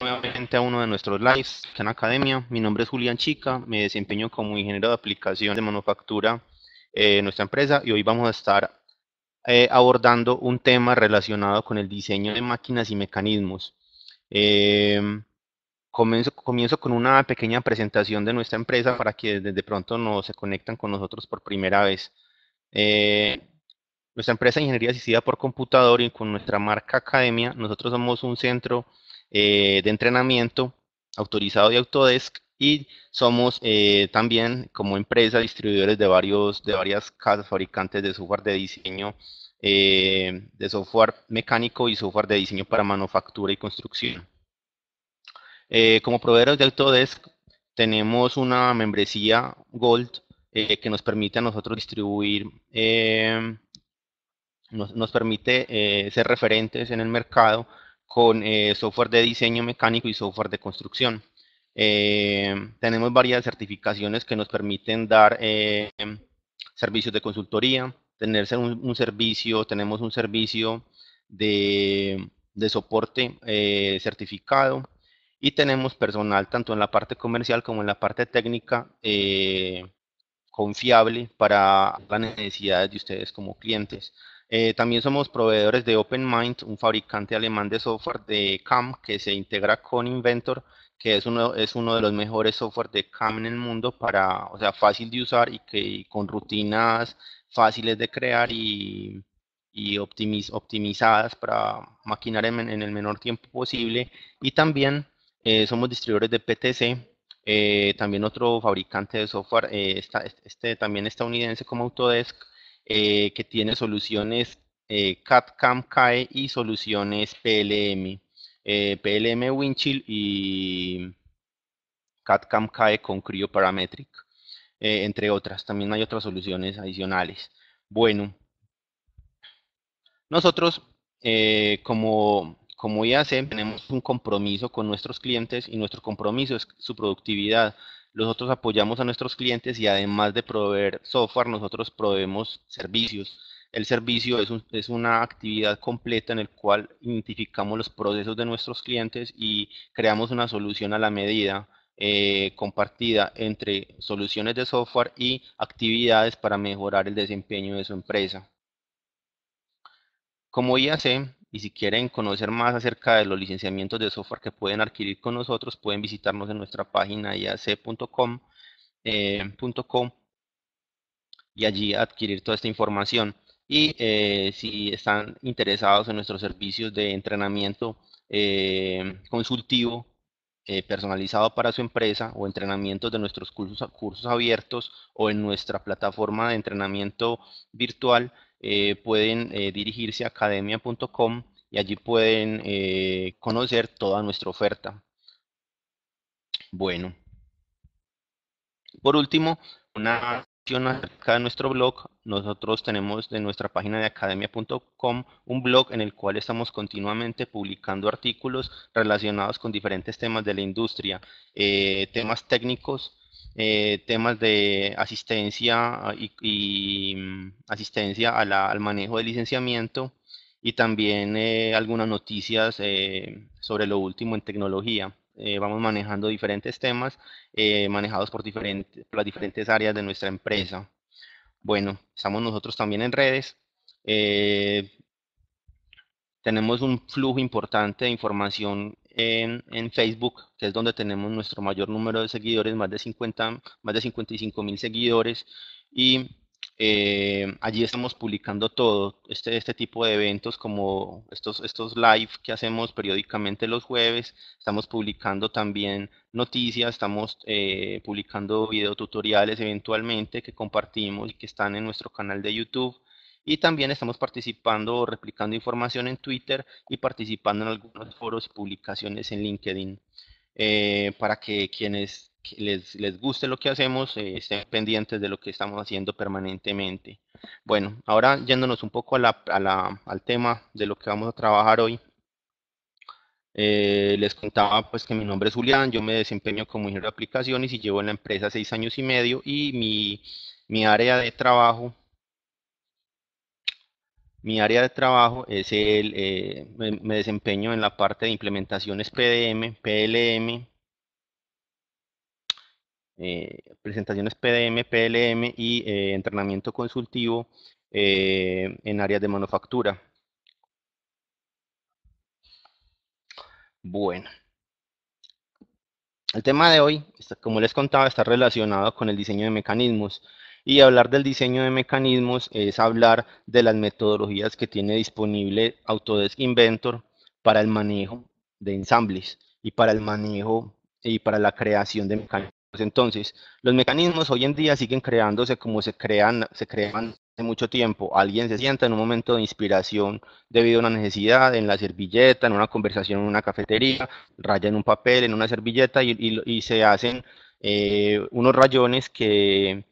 nuevamente a uno de nuestros lives en Academia. Mi nombre es Julián Chica, me desempeño como ingeniero de aplicación de manufactura eh, en nuestra empresa y hoy vamos a estar eh, abordando un tema relacionado con el diseño de máquinas y mecanismos. Eh, comienzo, comienzo con una pequeña presentación de nuestra empresa para que desde pronto no se conectan con nosotros por primera vez. nuestra empresa de ingeniería asistida por computador y con nuestra marca Academia, nosotros somos un centro eh, de entrenamiento autorizado de Autodesk y somos eh, también como empresa distribuidores de, varios, de varias casas fabricantes de software de diseño, eh, de software mecánico y software de diseño para manufactura y construcción. como proveedores de Autodesk tenemos una membresía Gold que nos permite a nosotros distribuir, nos, permite ser referentes en el mercado con eh, software de diseño mecánico y software de construcción. Eh, tenemos varias certificaciones que nos permiten dar eh, servicios de consultoría, tener un, servicio, tenemos un servicio de, de soporte certificado y tenemos personal tanto en la parte comercial como en la parte técnica confiable para las necesidades de ustedes como clientes. Eh, también somos proveedores de OpenMind, un fabricante alemán de software de CAM que se integra con Inventor, que es uno, es uno de los mejores software de CAM en el mundo para, o sea, fácil de usar y que con rutinas fáciles de crear y, y optimizadas para maquinar en, el menor tiempo posible. Y también eh, somos distribuidores de PTC, eh, también otro fabricante de software, está, este también estadounidense como Autodesk eh, que tiene soluciones eh, CAM, CAE y soluciones PLM, eh, PLM Winchill y CatCam CAM, CAE con Creo Parametric, eh, entre otras. También hay otras soluciones adicionales. Bueno, nosotros como como IAC tenemos un compromiso con nuestros clientes y nuestro compromiso es su productividad. Nosotros apoyamos a nuestros clientes y además de proveer software, nosotros proveemos servicios. El servicio es, una actividad completa en el cual identificamos los procesos de nuestros clientes y creamos una solución a la medida eh, compartida entre soluciones de software y actividades para mejorar el desempeño de su empresa. Como IAC, y si quieren conocer más acerca de los licenciamientos de software que pueden adquirir con nosotros, pueden visitarnos en nuestra página iac.com eh, y allí adquirir toda esta información. Y eh, si están interesados en nuestros servicios de entrenamiento eh, consultivo personalizado para su empresa o entrenamientos de nuestros cursos, cursos abiertos o en nuestra plataforma de entrenamiento virtual, eh, pueden eh, dirigirse a academia.com y allí pueden eh, conocer toda nuestra oferta. Bueno. Por último, una acción acerca de nuestro blog. Nosotros tenemos en nuestra página de academia.com un blog en el cual estamos continuamente publicando artículos relacionados con diferentes temas de la industria, temas técnicos, eh, temas de asistencia ah, y, mm, asistencia al manejo de licenciamiento y también eh, algunas noticias eh, sobre lo último en tecnología. vamos manejando diferentes temas manejados por, diferentes, las diferentes áreas de nuestra empresa. Bueno, estamos nosotros también en redes tenemos un flujo importante de información en, Facebook, que es donde tenemos nuestro mayor número de seguidores, más de 50, más de 55 mil seguidores, y eh, allí estamos publicando todo, este, este tipo de eventos como estos, estos live que hacemos periódicamente los jueves, estamos publicando también noticias, estamos eh, publicando videotutoriales eventualmente que compartimos y que están en nuestro canal de YouTube, y también estamos participando replicando información en Twitter y participando en algunos foros y publicaciones en LinkedIn eh, para que quienes les, guste lo que hacemos eh, estén pendientes de lo que estamos haciendo permanentemente. Bueno, ahora yéndonos un poco al tema de lo que vamos a trabajar hoy. Eh, les contaba pues que mi nombre es Julián, yo me desempeño como ingeniero de aplicaciones y llevo en la empresa seis años y medio y mi área de trabajo mi área de trabajo es el, eh, me, desempeño en la parte de implementaciones PDM, PLM, eh, presentaciones PDM, PLM y eh, entrenamiento consultivo en áreas de manufactura. Bueno. El tema de hoy, como les contaba, está relacionado con el diseño de mecanismos. Y hablar del diseño de mecanismos es hablar de las metodologías que tiene disponible Autodesk Inventor para el manejo de ensambles y para el manejo y para la creación de mecanismos. Entonces, los mecanismos hoy en día siguen creándose como se crean, se crean hace mucho tiempo. Alguien se sienta en un momento de inspiración debido a una necesidad, en la servilleta, en una conversación en una cafetería, raya en un papel, en una servilleta y, se hacen eh, unos rayones que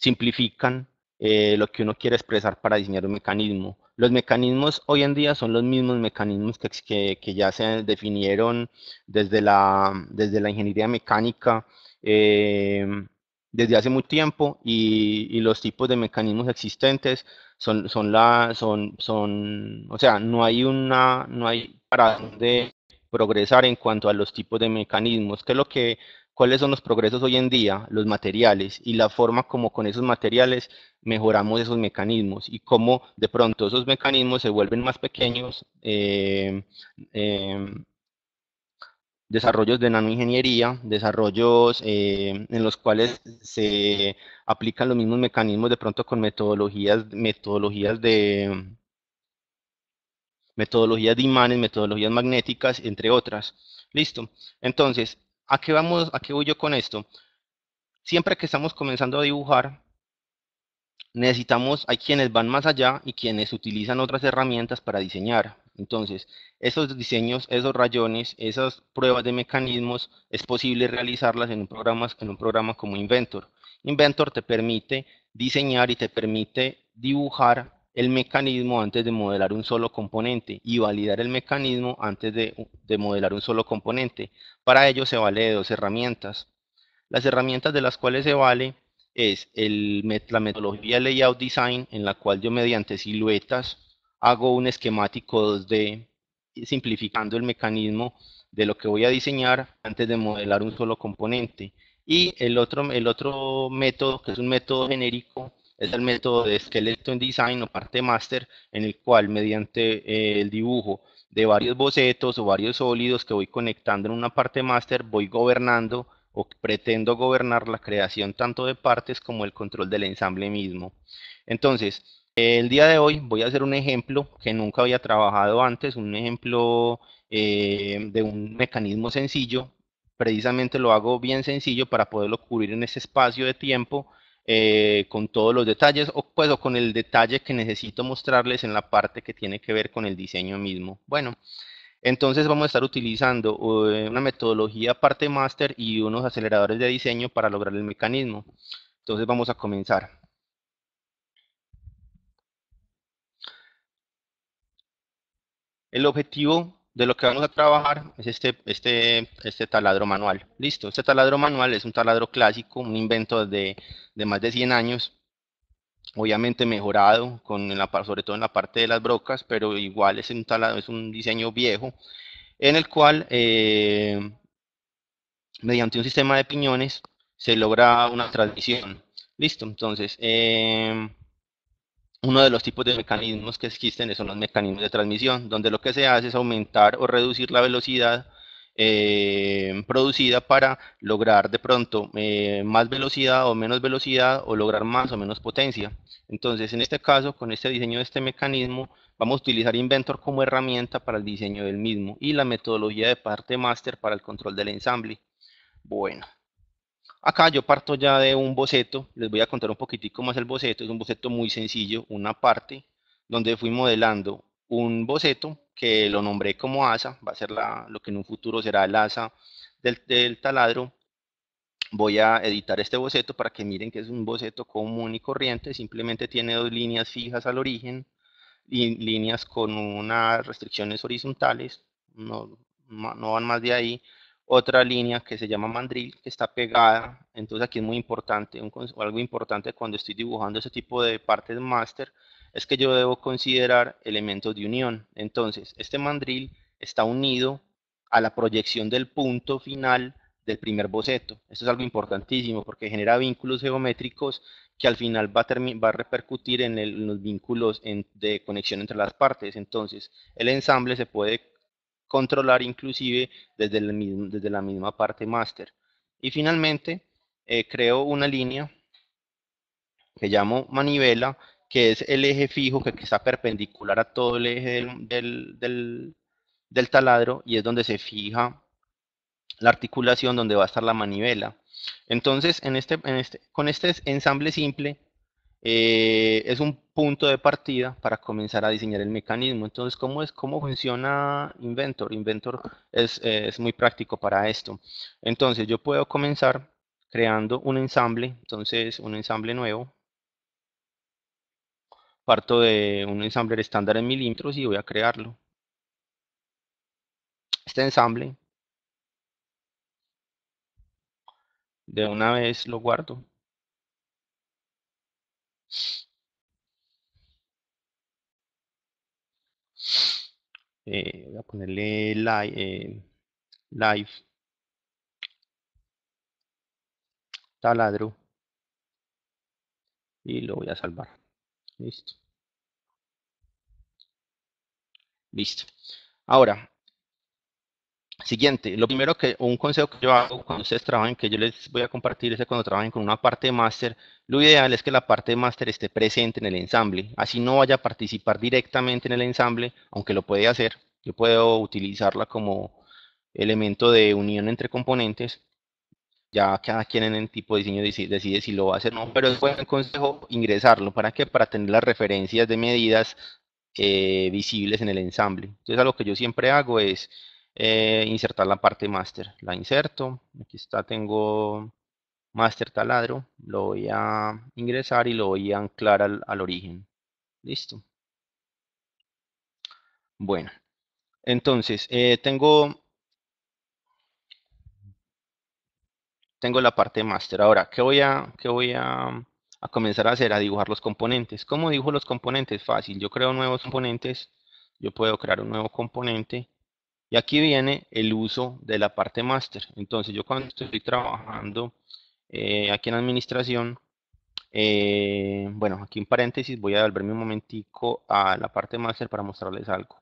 simplifican eh, lo que uno quiere expresar para diseñar un mecanismo. Los mecanismos hoy en día son los mismos mecanismos que, que, ya se definieron desde la, desde la ingeniería mecánica eh, desde hace mucho tiempo y, los tipos de mecanismos existentes son, son la, son, son, o sea, no hay una, no hay para dónde progresar en cuanto a los tipos de mecanismos. que es lo que cuáles son los progresos hoy en día, los materiales y la forma como con esos materiales mejoramos esos mecanismos y cómo de pronto esos mecanismos se vuelven más pequeños, eh, em, desarrollos de nanoingeniería, desarrollos eh, en los cuales se aplican los mismos mecanismos de pronto con metodologías, metodologías de metodologías de imanes, metodologías magnéticas, entre otras. Listo. Entonces, ¿A qué vamos, voy yo con esto? Siempre que estamos comenzando a dibujar, necesitamos, hay quienes van más allá y quienes utilizan otras herramientas para diseñar. Entonces, esos diseños, esos rayones, esas pruebas de mecanismos, es posible realizarlas en un en un programa como Inventor. Inventor te permite diseñar y te permite dibujar el mecanismo antes de modelar un solo componente y validar el mecanismo antes de, modelar un solo componente. Para ello se vale de dos herramientas. Las herramientas de las cuales se vale es el, la metodología Layout Design, en la cual yo mediante siluetas hago un esquemático 2D simplificando el mecanismo de lo que voy a diseñar antes de modelar un solo componente. Y el otro, el otro método, que es un método genérico, es el método de Skeleton Design o parte master, en el cual mediante eh, el dibujo de varios bocetos o varios sólidos que voy conectando en una parte master, voy gobernando o pretendo gobernar la creación tanto de partes como el control del ensamble mismo. Entonces, el día de hoy voy a hacer un ejemplo que nunca había trabajado antes, un ejemplo eh, de un mecanismo sencillo. Precisamente lo hago bien sencillo para poderlo cubrir en ese espacio de tiempo eh, con todos los detalles o, pues, o con el detalle que necesito mostrarles en la parte que tiene que ver con el diseño mismo. Bueno, entonces vamos a estar utilizando eh, una metodología parte master y unos aceleradores de diseño para lograr el mecanismo. Entonces vamos a comenzar. El objetivo de lo que vamos a trabajar es este, este, este taladro manual. Listo, este taladro manual es un taladro clásico, un invento de, más de 100 años, obviamente mejorado, con sobre todo en la parte de las brocas, pero igual es un, taladro, es un diseño viejo, en el cual, eh, mediante un sistema de piñones, se logra una transmisión, Listo, entonces, eh, uno de los tipos de mecanismos que existen son los mecanismos de transmisión, donde lo que se hace es aumentar o reducir la velocidad eh, producida para lograr de pronto eh, más velocidad o menos velocidad o lograr más o menos potencia. Entonces, en este caso, con este diseño de este mecanismo, vamos a utilizar Inventor como herramienta para el diseño del mismo y la metodología de parte master para el control del ensamble. Bueno, Acá yo parto ya de un boceto, les voy a contar un poquitico más el boceto, es un boceto muy sencillo, una parte donde fui modelando un boceto que lo nombré como asa, va a ser lo que en un futuro será el asa del, taladro. Voy a editar este boceto para que miren que es un boceto común y corriente, simplemente tiene dos líneas fijas al origen, y líneas con unas restricciones horizontales, no, no van más de ahí, otra línea que se llama mandril, que está pegada. Entonces aquí es muy importante, o algo importante cuando estoy dibujando ese tipo de partes master, es que yo debo considerar elementos de unión. Entonces, este mandril está unido a la proyección del punto final del primer boceto. Esto es algo importantísimo porque genera vínculos geométricos que al final va a, va repercutir en, los vínculos de conexión entre las partes. Entonces, el ensamble se puede controlar inclusive desde, la, misma parte master. Y finalmente, eh, creo una línea que llamo manivela, que es el eje fijo que, está perpendicular a todo el eje del, taladro y es donde se fija la articulación donde va a estar la manivela. Entonces, en este, este con este ensamble simple, eh, es un punto de partida para comenzar a diseñar el mecanismo. Entonces, ¿cómo, es, cómo funciona Inventor? Inventor es, eh, es muy práctico para esto. Entonces, yo puedo comenzar creando un ensamble, entonces un ensamble nuevo. Parto de un ensamble estándar en milímetros y voy a crearlo. Este ensamble, de una vez lo guardo. Eh, voy a ponerle live, eh, live taladro y lo voy a salvar. Listo. Listo. Ahora, Siguiente, lo primero que, un consejo que yo hago cuando ustedes trabajen, que yo les voy a compartir, es que cuando trabajen con una parte de máster, lo ideal es que la parte de máster esté presente en el ensamble. Así no vaya a participar directamente en el ensamble, aunque lo puede hacer. Yo puedo utilizarla como elemento de unión entre componentes. Ya cada quien en el tipo de diseño decide, si lo va a hacer o no, pero es buen consejo ingresarlo. ¿Para qué? Para tener las referencias de medidas eh, visibles en el ensamble. Entonces, algo que yo siempre hago es eh, insertar la parte master. La inserto, aquí está, tengo master taladro, lo voy a ingresar y lo voy a anclar al, origen. Listo. Bueno, entonces, eh, tengo, tengo la parte master. Ahora, ¿qué voy, a, qué voy a, a comenzar a hacer? A dibujar los componentes. ¿Cómo dibujo los componentes? Fácil, yo creo nuevos componentes. Yo puedo crear un nuevo componente y aquí viene el uso de la parte master Entonces yo cuando estoy trabajando eh, aquí en administración, eh, bueno, aquí en paréntesis, voy a devolverme un momentico a la parte master para mostrarles algo.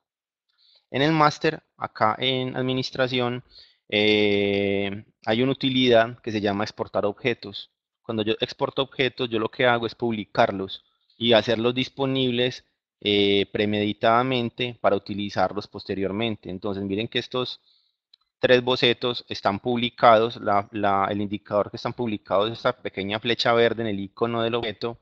En el master acá en administración, eh, hay una utilidad que se llama exportar objetos. Cuando yo exporto objetos, yo lo que hago es publicarlos y hacerlos disponibles eh, premeditadamente para utilizarlos posteriormente. Entonces, miren que estos tres bocetos están publicados, el indicador que están publicados es esta pequeña flecha verde en el icono del objeto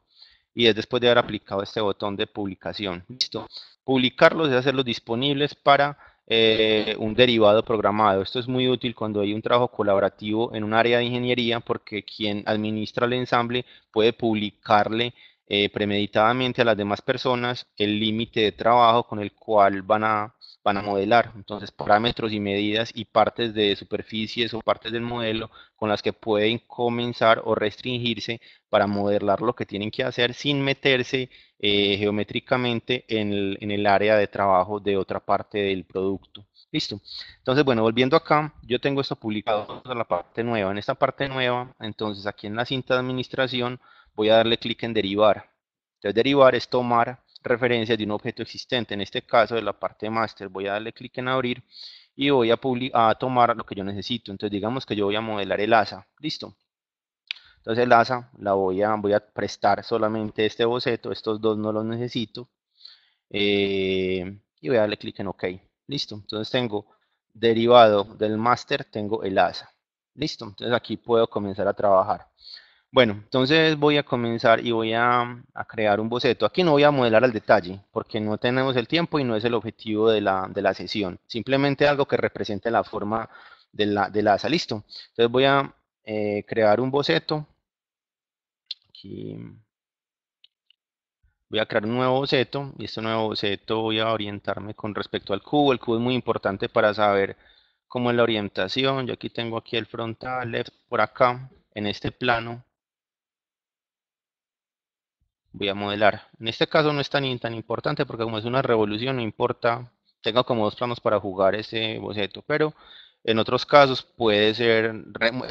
y es después de haber aplicado este botón de publicación. Listo. Publicarlos es hacerlos disponibles para eh, un derivado programado. Esto es muy útil cuando hay un trabajo colaborativo en un área de ingeniería porque quien administra el ensamble puede publicarle eh, premeditadamente a las demás personas el límite de trabajo con el cual van a, van a modelar. Entonces, parámetros y medidas y partes de superficies o partes del modelo con las que pueden comenzar o restringirse para modelar lo que tienen que hacer sin meterse eh, geométricamente en el, en el área de trabajo de otra parte del producto. Listo. Entonces, bueno, volviendo acá, yo tengo esto publicado en la parte nueva. En esta parte nueva, entonces aquí en la cinta de administración, voy a darle clic en derivar. Entonces derivar es tomar referencias de un objeto existente. En este caso de la parte master voy a darle clic en abrir y voy a, a tomar lo que yo necesito. Entonces digamos que yo voy a modelar el asa. Listo. Entonces el asa la voy a, voy a prestar solamente este boceto. Estos dos no los necesito. Eh, y voy a darle clic en OK. Listo. Entonces tengo derivado del master, tengo el asa. Listo. Entonces aquí puedo comenzar a trabajar. Bueno, entonces voy a comenzar y voy a, crear un boceto. Aquí no voy a modelar al detalle porque no tenemos el tiempo y no es el objetivo de la, sesión. Simplemente algo que represente la forma de la, de la asa. Listo. Entonces voy a eh, crear un boceto. voy a crear un nuevo boceto y este nuevo boceto voy a orientarme con respecto al cubo. El cubo es muy importante para saber cómo es la orientación. Yo aquí tengo aquí el frontal, por acá, en este plano voy a modelar. En este caso no es tan, importante porque como es una revolución no importa, tengo como dos planos para jugar ese boceto, pero en otros casos puede ser,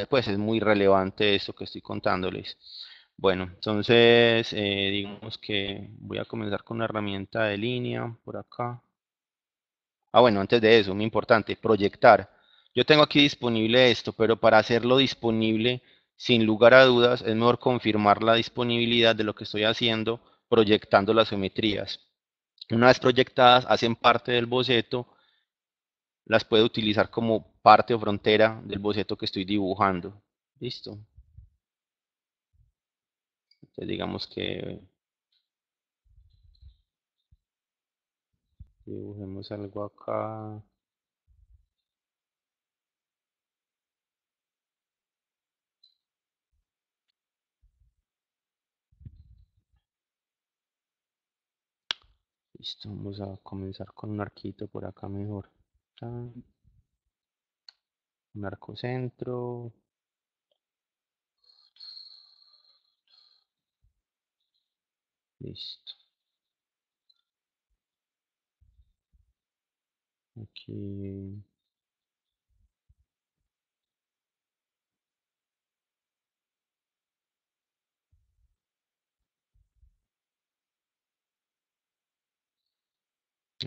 pues es muy relevante esto que estoy contándoles. Bueno, entonces eh, digamos que voy a comenzar con una herramienta de línea por acá. Ah, bueno, antes de eso, muy importante, proyectar. Yo tengo aquí disponible esto, pero para hacerlo disponible sin lugar a dudas es mejor confirmar la disponibilidad de lo que estoy haciendo proyectando las geometrías. Una vez proyectadas, hacen parte del boceto, las puedo utilizar como parte o frontera del boceto que estoy dibujando. Listo. Entonces digamos que dibujemos algo acá. Listo, vamos a comenzar con un arquito por acá mejor. Un arco centro. Listo. Aquí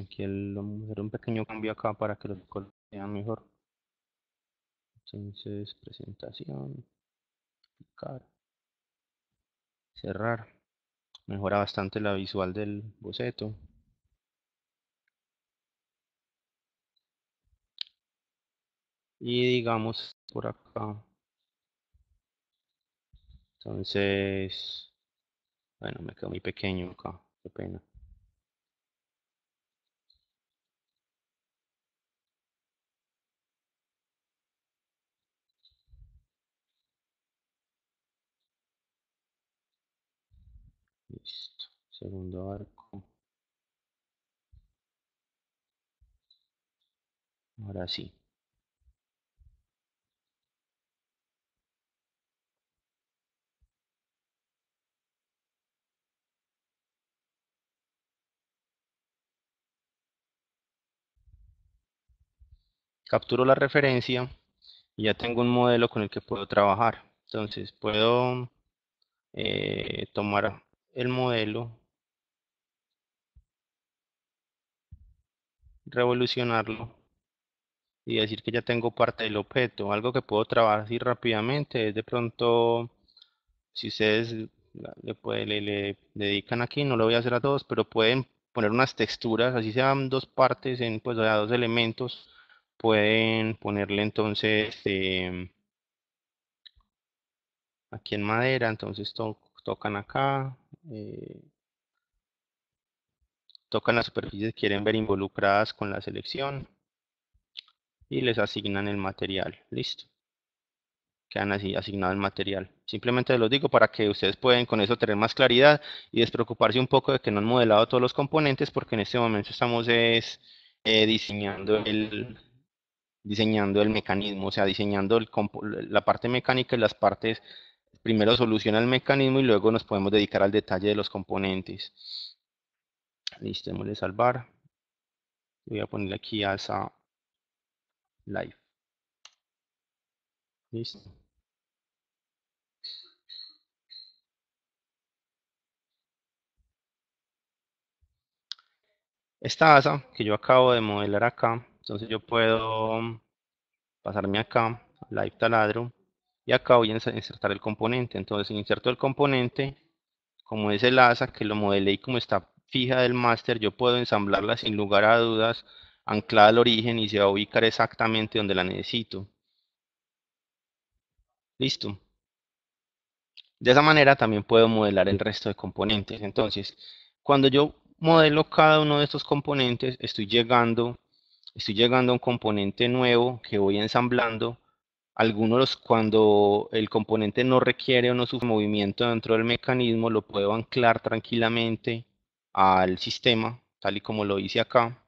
Aquí lo vamos a hacer un pequeño cambio acá para que los colores sean mejor. Entonces, presentación, cerrar. Mejora bastante la visual del boceto. Y digamos por acá. Entonces, bueno, me quedo muy pequeño acá, qué pena. Segundo arco. Ahora sí. capturo la referencia y ya tengo un modelo con el que puedo trabajar. Entonces puedo eh, tomar el modelo revolucionarlo y decir que ya tengo parte del objeto. Algo que puedo trabajar así rápidamente de pronto, si ustedes le, le, dedican aquí, no lo voy a hacer a todos, pero pueden poner unas texturas, así sean dos partes, en, pues ya dos elementos, pueden ponerle entonces eh, aquí en madera, entonces tocan acá. Eh, tocan las superficies quieren ver involucradas con la selección y les asignan el material. Listo. Quedan así asignado el material. Simplemente lo digo para que ustedes pueden con eso tener más claridad y despreocuparse un poco de que no han modelado todos los componentes porque en este momento estamos es, eh, diseñando, el, diseñando el mecanismo, o sea, diseñando el, la parte mecánica y las partes, primero soluciona el mecanismo y luego nos podemos dedicar al detalle de los componentes. Listo, de salvar. Voy a ponerle aquí asa live. Listo. Esta asa que yo acabo de modelar acá, entonces yo puedo pasarme acá, live taladro, y acá voy a insertar el componente. Entonces inserto el componente, como es el asa que lo modelé y como está fija del máster, yo puedo ensamblarla sin lugar a dudas, anclada al origen y se va a ubicar exactamente donde la necesito. Listo. De esa manera también puedo modelar el resto de componentes. Entonces, cuando yo modelo cada uno de estos componentes, estoy llegando, estoy llegando a un componente nuevo que voy ensamblando. Algunos, cuando el componente no requiere o no su movimiento dentro del mecanismo, lo puedo anclar tranquilamente al sistema, tal y como lo hice acá,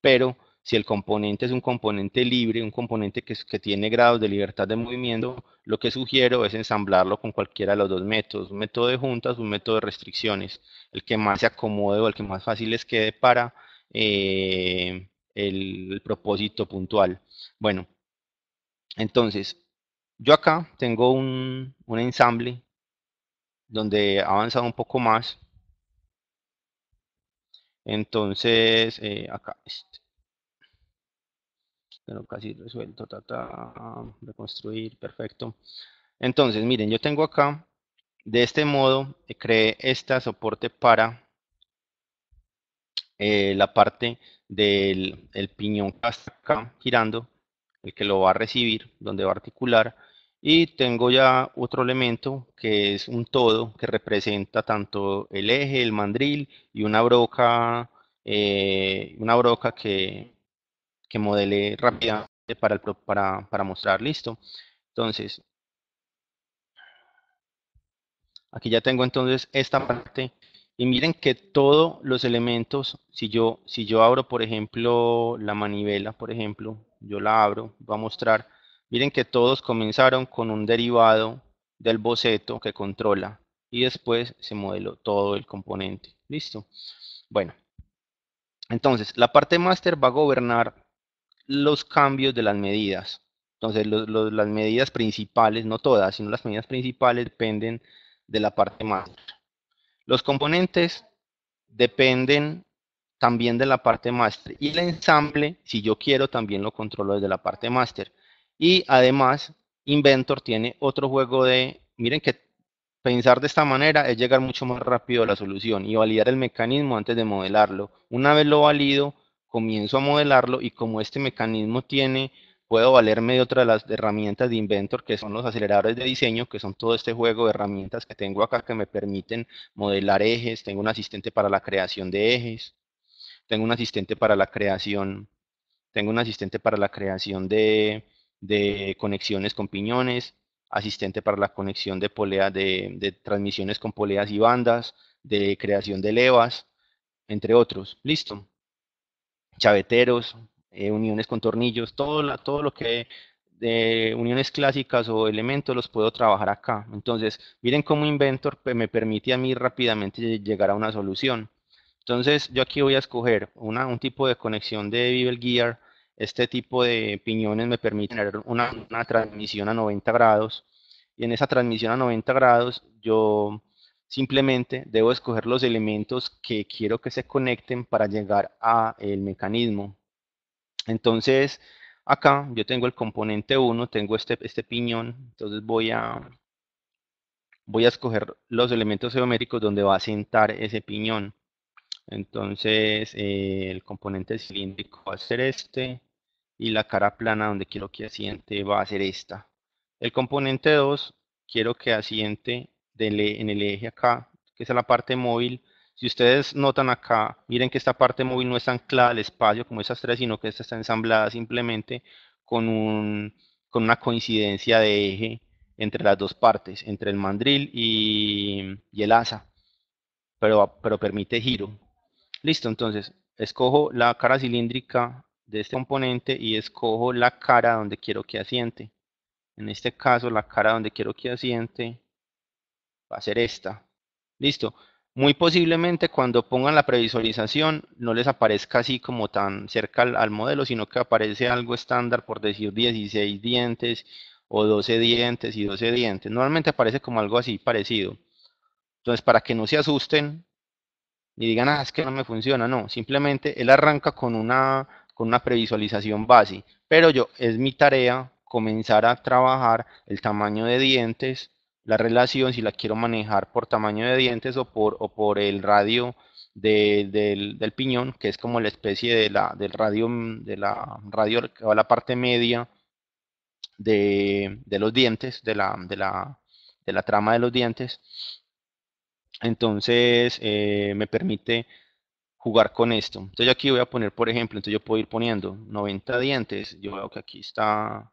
pero si el componente es un componente libre, un componente que, tiene grados de libertad de movimiento, lo que sugiero es ensamblarlo con cualquiera de los dos métodos, un método de juntas, un método de restricciones, el que más se acomode o el que más fácil les quede para eh, el, propósito puntual. Bueno, entonces, yo acá tengo un, un ensamble donde ha avanzado un poco más, entonces, eh, acá, este. casi resuelto, trata de reconstruir, perfecto. Entonces, miren, yo tengo acá, de este modo, eh, creé este soporte para eh, la parte del el piñón que acá girando, el que lo va a recibir, donde va a articular, y tengo ya otro elemento que es un todo que representa tanto el eje, el mandril y una broca, eh, una broca que, que modele rápidamente para, para, para mostrar. Listo. Entonces, aquí ya tengo entonces esta parte. Y miren que todos los elementos, si yo, si yo abro, por ejemplo, la manivela, por ejemplo, yo la abro, va a mostrar Miren que todos comenzaron con un derivado del boceto que controla y después se modeló todo el componente. ¿Listo? Bueno, entonces la parte master va a gobernar los cambios de las medidas. Entonces las medidas principales, no todas, sino las medidas principales dependen de la parte master. Los componentes dependen también de la parte master y el ensamble, si yo quiero, también lo controlo desde la parte master. Y además, Inventor tiene otro juego de, miren que pensar de esta manera es llegar mucho más rápido a la solución y validar el mecanismo antes de modelarlo. Una vez lo valido, comienzo a modelarlo y como este mecanismo tiene, puedo valerme de otra de las herramientas de Inventor, que son los aceleradores de diseño, que son todo este juego de herramientas que tengo acá que me permiten modelar ejes. Tengo un asistente para la creación de ejes. Tengo un asistente para la creación. Tengo un asistente para la creación de, de conexiones con piñones, asistente para la conexión de, polea, de, transmisiones con poleas y bandas, de creación de levas, entre otros. Listo. Chaveteros, eh, uniones con tornillos, todo, todo lo que de uniones clásicas o elementos los puedo trabajar acá. Entonces, miren cómo Inventor me permite a mí rápidamente llegar a una solución. Entonces, yo aquí voy a escoger un tipo de conexión de Bevel Gear este tipo de piñones me permite tener una, transmisión a 90 grados y en esa transmisión a 90 grados yo simplemente debo escoger los elementos que quiero que se conecten para llegar a el mecanismo. Entonces, acá yo tengo el componente 1, tengo este, este piñón, entonces voy a, voy a escoger los elementos geométricos donde va a sentar ese piñón. Entonces, eh, el componente cilíndrico va a ser este, y la cara plana donde quiero que asiente va a ser esta. El componente 2 quiero que asiente e, en el eje acá, que es la parte móvil. Si ustedes notan acá, miren que esta parte móvil no está anclada al espacio como esas tres, sino que esta está ensamblada simplemente con, con una coincidencia de eje entre las dos partes, entre el mandril y, el asa, pero, pero permite giro. Listo, entonces escojo la cara cilíndrica de este componente y escojo la cara donde quiero que asiente. En este caso, la cara donde quiero que asiente va a ser esta. Listo. Muy posiblemente cuando pongan la previsualización no les aparezca así como tan cerca al, modelo, sino que aparece algo estándar, por decir 16 dientes o 12 dientes y 12 dientes. Normalmente aparece como algo así parecido. Entonces, para que no se asusten ni digan, ah, es que no me funciona, no, simplemente él arranca con una con una previsualización base, pero yo es mi tarea comenzar a trabajar el tamaño de dientes, la relación, si la quiero manejar por tamaño de dientes o por, por el radio del, piñón, que es como la especie de la, del radio, de la radio o la parte media de, los dientes, de la, de, la, trama de los dientes. Entonces eh, me permite jugar con esto. Entonces aquí voy a poner, por ejemplo, entonces yo puedo ir poniendo 90 dientes, yo veo que aquí está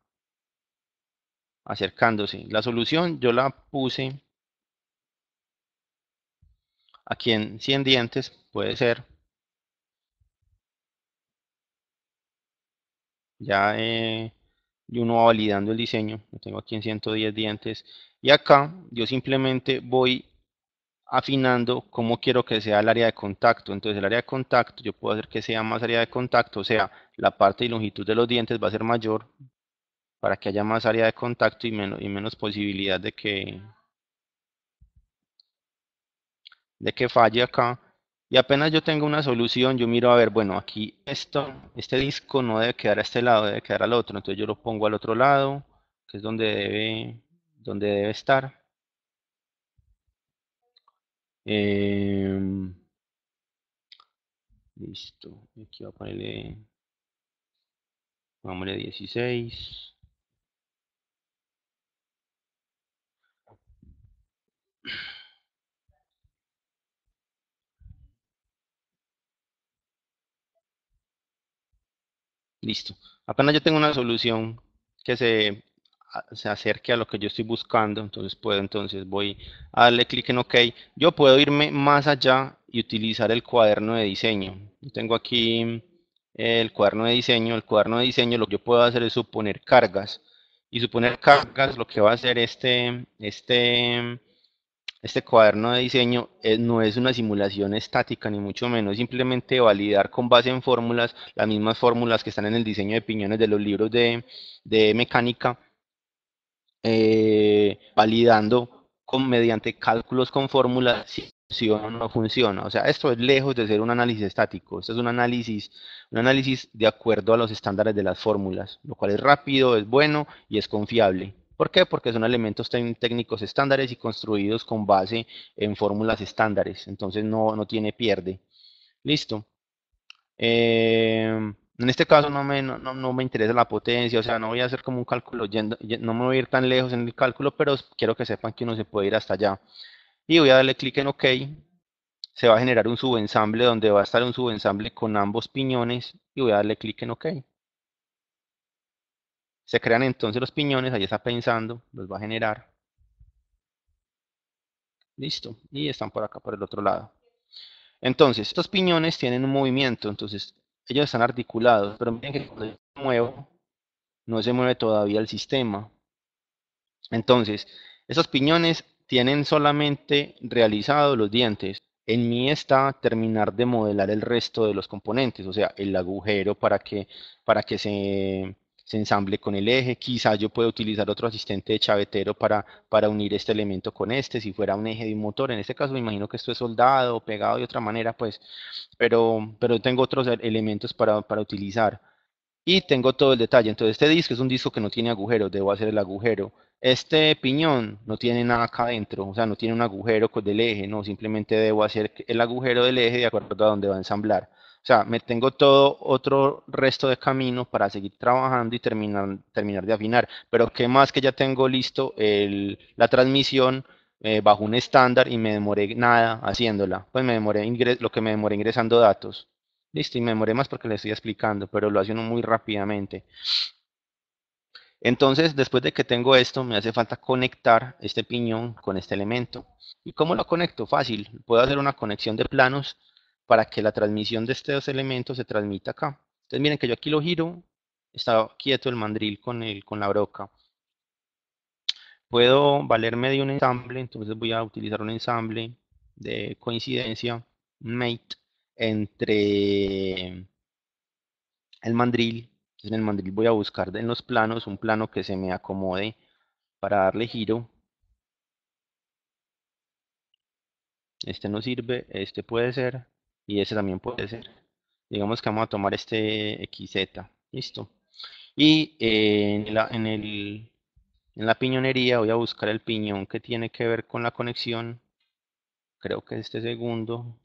acercándose. La solución yo la puse aquí en 100 dientes, puede ser. Ya eh, uno va validando el diseño, lo tengo aquí en 110 dientes. Y acá yo simplemente voy afinando cómo quiero que sea el área de contacto. Entonces el área de contacto, yo puedo hacer que sea más área de contacto, o sea, la parte y longitud de los dientes va a ser mayor para que haya más área de contacto y menos, posibilidad de que, de que falle acá. Y apenas yo tengo una solución, yo miro a ver, bueno, aquí esto, este disco no debe quedar a este lado, debe quedar al otro. Entonces yo lo pongo al otro lado, que es donde debe, donde debe estar. Eh, listo. Aquí va a ponerle. 16. Listo. Apenas yo tengo una solución que se se acerque a lo que yo estoy buscando, entonces puedo, entonces voy a darle clic en OK. Yo puedo irme más allá y utilizar el cuaderno de diseño. tengo aquí eh, el cuaderno de diseño, el cuaderno de diseño lo que yo puedo hacer es suponer cargas y suponer cargas lo que va a hacer este, este, este cuaderno de diseño eh, no es una simulación estática ni mucho menos, simplemente validar con base en fórmulas, las mismas fórmulas que están en el diseño de piñones de los libros de, de mecánica, eh, validando con, mediante cálculos con fórmulas si funciona o no funciona. O sea, esto es lejos de ser un análisis estático. Esto es un análisis, un análisis de acuerdo a los estándares de las fórmulas, lo cual es rápido, es bueno y es confiable. ¿Por qué? Porque son elementos técnicos estándares y construidos con base en fórmulas estándares. Entonces no, no tiene pierde. Listo. Eh, en este caso no me, no, no me interesa la potencia, o sea, no voy a hacer como un cálculo, yendo, no me voy a ir tan lejos en el cálculo, pero quiero que sepan que uno se puede ir hasta allá. Y voy a darle clic en OK. Se va a generar un subensamble donde va a estar un subensamble con ambos piñones y voy a darle clic en OK. Se crean entonces los piñones, ahí está pensando, los va a generar. Listo, y están por acá, por el otro lado. Entonces, estos piñones tienen un movimiento, entonces ellos están articulados, pero miren que cuando yo muevo, no se mueve todavía el sistema. Entonces, esos piñones tienen solamente realizados los dientes. En mí está terminar de modelar el resto de los componentes, o sea, el agujero para que, para que se se ensamble con el eje. quizá yo pueda utilizar otro asistente de chavetero para, para unir este elemento con este, si fuera un eje de un motor. En este caso me imagino que esto es soldado, pegado de otra manera, pues, pero, pero tengo otros e-, elementos para, para utilizar. Y tengo todo el detalle. Entonces este disco es un disco que no tiene agujero debo hacer el agujero. Este piñón no tiene nada acá adentro, o sea, no tiene un agujero del eje, no, simplemente debo hacer el agujero del eje de acuerdo a donde va a ensamblar. O sea, me tengo todo otro resto de camino para seguir trabajando y terminar, terminar de afinar. Pero qué más que ya tengo listo la transmisión eh, bajo un estándar y me demoré nada haciéndola. Pues me demoré lo que me demoré ingresando datos. Listo, y me demoré más porque le estoy explicando, pero lo hace uno muy rápidamente. Entonces, después de que tengo esto, me hace falta conectar este piñón con este elemento. ¿Y cómo lo conecto? Fácil. Puedo hacer una conexión de planos para que la transmisión de estos elementos se transmita acá. Entonces miren que yo aquí lo giro, está quieto el mandril con, el, con la broca. Puedo valerme de un ensamble, entonces voy a utilizar un ensamble de coincidencia, mate, entre el mandril. Entonces en el mandril voy a buscar en los planos un plano que se me acomode para darle giro. Este no sirve, este puede ser, y ese también puede ser. Digamos que vamos a tomar este XZ, listo. Y eh, en, la, en, el, en la piñonería voy a buscar el piñón que tiene que ver con la conexión. Creo que es este segundo.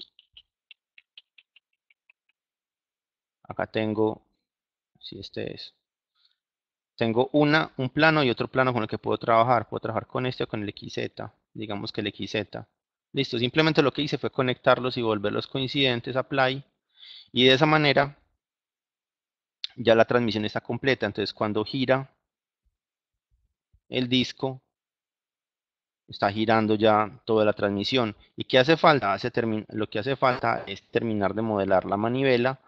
Acá tengo, si este es. Tengo una, un plano y otro plano con el que puedo trabajar. Puedo trabajar con este o con el XZ. Digamos que el XZ. Listo, simplemente lo que hice fue conectarlos y volverlos coincidentes a Play. Y de esa manera ya la transmisión está completa. Entonces cuando gira el disco, está girando ya toda la transmisión. ¿Y qué hace falta? lo que hace falta es terminar de modelar la manivela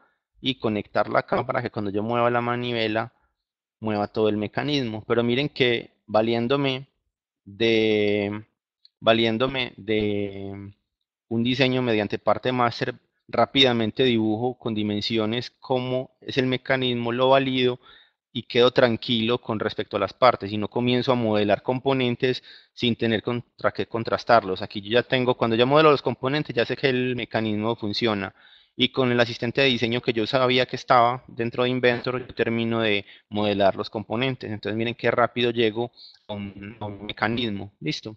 y conectarla acá para que cuando yo mueva la manivela, mueva todo el mecanismo. Pero miren que valiéndome de valiéndome de un diseño mediante parte master, rápidamente dibujo con dimensiones cómo es el mecanismo, lo valido y quedo tranquilo con respecto a las partes y no comienzo a modelar componentes sin tener contra qué contrastarlos. Aquí yo ya tengo, cuando ya modelo los componentes ya sé que el mecanismo funciona y con el asistente de diseño que yo sabía que estaba dentro de Inventor, yo termino de modelar los componentes. Entonces miren qué rápido llego a un mecanismo. Listo.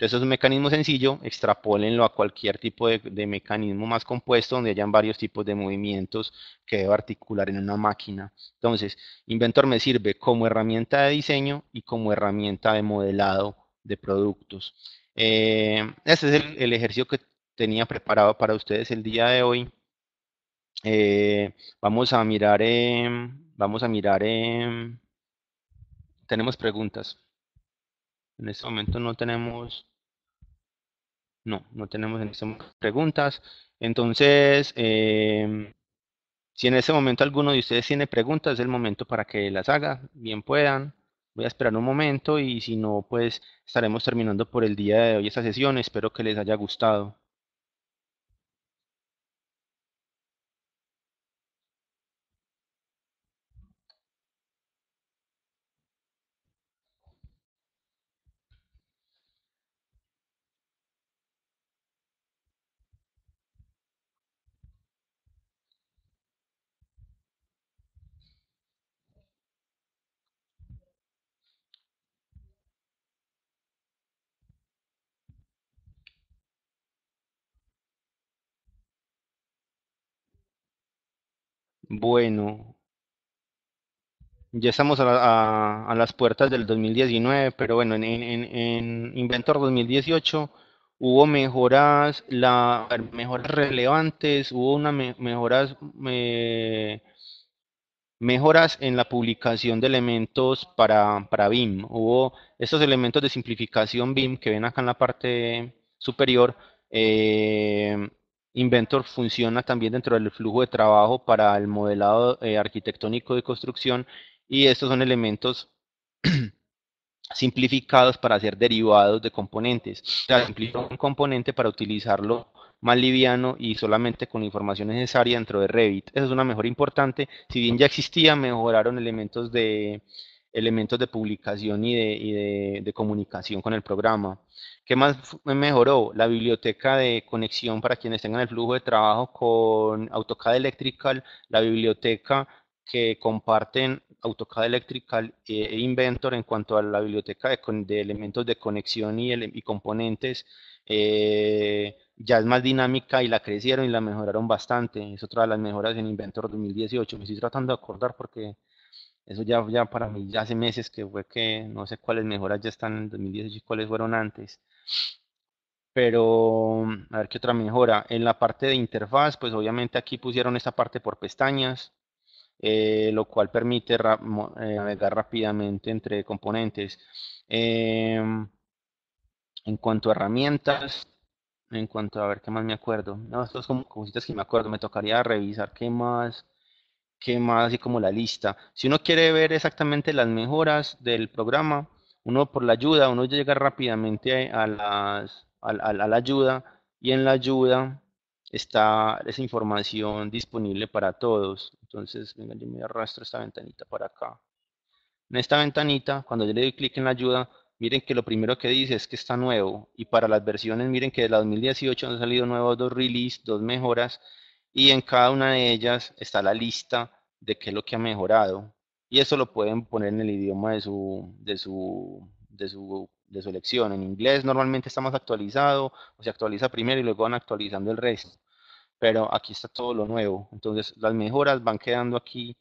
Entonces es un mecanismo sencillo, extrapólenlo a cualquier tipo de, mecanismo más compuesto donde hayan varios tipos de movimientos que debo articular en una máquina. Entonces, Inventor me sirve como herramienta de diseño y como herramienta de modelado de productos. Este es el, ejercicio que tenía preparado para ustedes el día de hoy. Eh, vamos a mirar, vamos a mirar, tenemos preguntas. En este momento no tenemos no, no tenemos en este momento preguntas. Entonces, em, si en ese momento alguno de ustedes tiene preguntas, es el momento para que las haga, bien puedan. Voy a esperar un momento y si no, pues estaremos terminando por el día de hoy esta sesión. Espero que les haya gustado. Bueno, ya estamos a, las puertas del 2019, pero bueno, en, Inventor 2018 hubo mejoras, la, mejoras relevantes, hubo mejoras, eh, mejoras en la publicación de elementos para, para BIM. Hubo estos elementos de simplificación BIM que ven acá en la parte superior. Eh, Inventor funciona también dentro del flujo de trabajo para el modelado eh, arquitectónico de construcción y estos son elementos simplificados para ser derivados de componentes. O sea, simplifica un componente para utilizarlo más liviano y solamente con información necesaria dentro de Revit. Esa es una mejora importante. Si bien ya existía, mejoraron elementos de, elementos de publicación y, de, comunicación con el programa. ¿Qué más mejoró? La biblioteca de conexión para quienes tengan el flujo de trabajo con AutoCAD Electrical, la biblioteca que comparten AutoCAD Electrical e, e Inventor en cuanto a la biblioteca de, elementos de conexión y, componentes. Eh, ya es más dinámica y la crecieron y la mejoraron bastante. Es otra de las mejoras en Inventor 2018. Me estoy tratando de acordar porque eso ya, ya para mí, ya hace meses que fue que no sé cuáles mejoras ya están en 2018 y cuáles fueron antes. Pero, mm, a ver qué otra mejora. En la parte de interfaz, pues obviamente aquí pusieron esta parte por pestañas, eh, lo cual permite eh, navegar rápidamente entre componentes. Em, en cuanto a herramientas, en cuanto a, ver qué más me acuerdo. No, esto es como cositas que me acuerdo. Me tocaría revisar qué más que más Así como la lista. Si uno quiere ver exactamente las mejoras del programa, uno por la ayuda, uno llega rápidamente a, las, a, la ayuda y en la ayuda está esa información disponible para todos. Entonces, venga, yo me arrastro esta ventanita para acá. En esta ventanita, cuando yo le doy clic en la ayuda, miren que lo primero que dice es que está nuevo. Y para las versiones, miren que de la 2018 han salido nuevos dos releases, dos mejoras, y en cada una de ellas está la lista de qué es lo que ha mejorado y eso lo pueden poner en el idioma de su, de su, de su, de su elección. En inglés normalmente está más actualizado o se actualiza primero y luego van actualizando el resto, pero aquí está todo lo nuevo. Entonces las mejoras van quedando aquí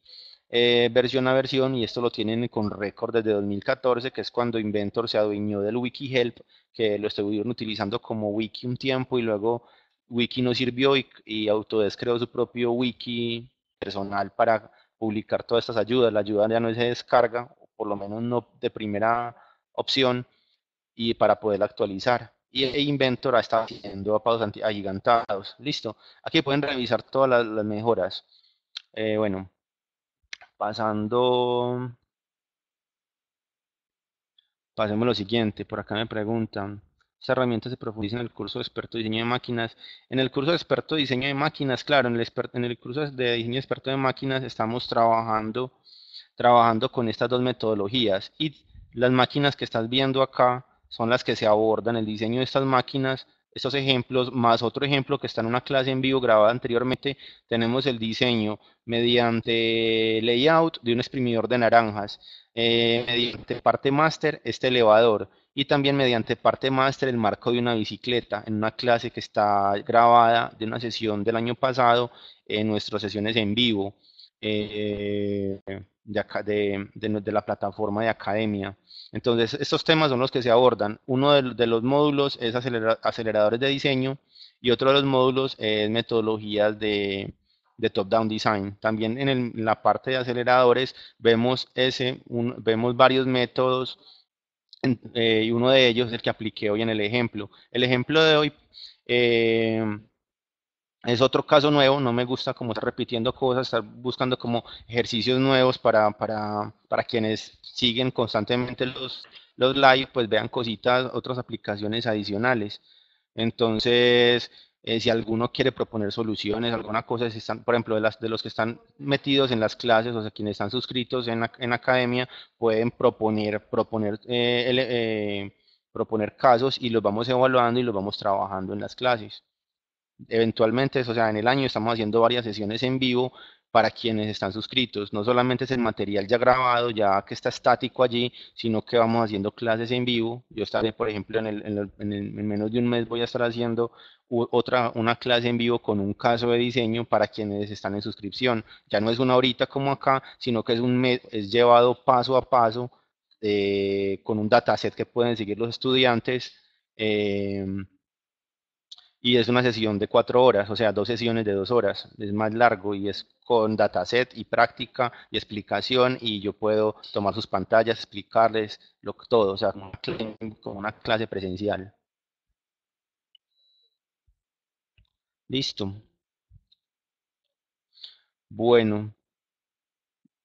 eh, versión a versión y esto lo tienen con récord desde 2014, que es cuando Inventor se adueñó del WikiHelp, que lo estuvieron utilizando como wiki un tiempo y luego Wiki no sirvió y, Autodesk creó su propio wiki personal para publicar todas estas ayudas. La ayuda ya no se descarga, por lo menos no de primera opción, y para poderla actualizar. Y Inventor está haciendo apagos agigantados. Listo. Aquí pueden revisar todas las, mejoras. Eh, bueno, pasando... Pasemos lo siguiente. Por acá me preguntan herramientas herramienta se profundiza en el curso de experto diseño de máquinas. En el curso de experto diseño de máquinas, claro, en el, en el curso de diseño experto de máquinas estamos trabajando, trabajando con estas dos metodologías y las máquinas que estás viendo acá son las que se abordan, el diseño de estas máquinas, estos ejemplos, más otro ejemplo que está en una clase en vivo grabada anteriormente, tenemos el diseño mediante layout de un exprimidor de naranjas, eh, mediante parte master, este elevador, y también mediante parte máster el marco de una bicicleta en una clase que está grabada de una sesión del año pasado en eh, nuestras sesiones en vivo eh, de, la plataforma de academia. Entonces, estos temas son los que se abordan. Uno de, los módulos es aceleradores de diseño y otro de los módulos es metodologías de, top-down design. También en, la parte de aceleradores vemos, ese, vemos varios métodos eh, y uno de ellos es el que apliqué hoy en el ejemplo. El ejemplo de hoy eh, es otro caso nuevo, no me gusta como estar repitiendo cosas, estar buscando como ejercicios nuevos para, para, para quienes siguen constantemente los, los live, pues vean cositas, otras aplicaciones adicionales. Entonces, eh, si alguno quiere proponer soluciones, alguna cosa, están, por ejemplo, de, las, de los que están metidos en las clases, o sea, quienes están suscritos en, en academia, pueden proponer, proponer, eh, eh, proponer casos y los vamos evaluando y los vamos trabajando en las clases. Eventualmente, o sea, en el año estamos haciendo varias sesiones en vivo para quienes están suscritos. No solamente es el material ya grabado, ya que está estático allí, sino que vamos haciendo clases en vivo. Yo estaré, por ejemplo, en, el, en, el, en, menos de un mes voy a estar haciendo otra, una clase en vivo con un caso de diseño para quienes están en suscripción. Ya no es una horita como acá, sino que es un mes, es llevado paso a paso eh, con un dataset que pueden seguir los estudiantes. Eh, y es una sesión de cuatro horas, o sea, dos sesiones de dos horas, es más largo y es con dataset y práctica y explicación y yo puedo tomar sus pantallas, explicarles lo, todo, o sea, como una clase presencial. Listo. Bueno,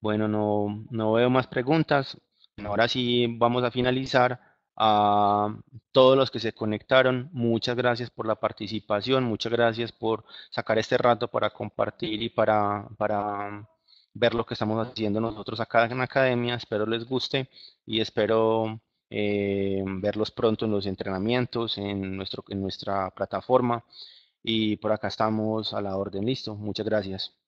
bueno, no, no veo más preguntas. Ahora sí vamos a finalizar a todos los que se conectaron. Muchas gracias por la participación, muchas gracias por sacar este rato para compartir y para, para ver lo que estamos haciendo nosotros acá en academia. Espero les guste y espero eh, verlos pronto en los entrenamientos, en, nuestro, en nuestra plataforma. Y por acá estamos a la orden, listo. Muchas gracias.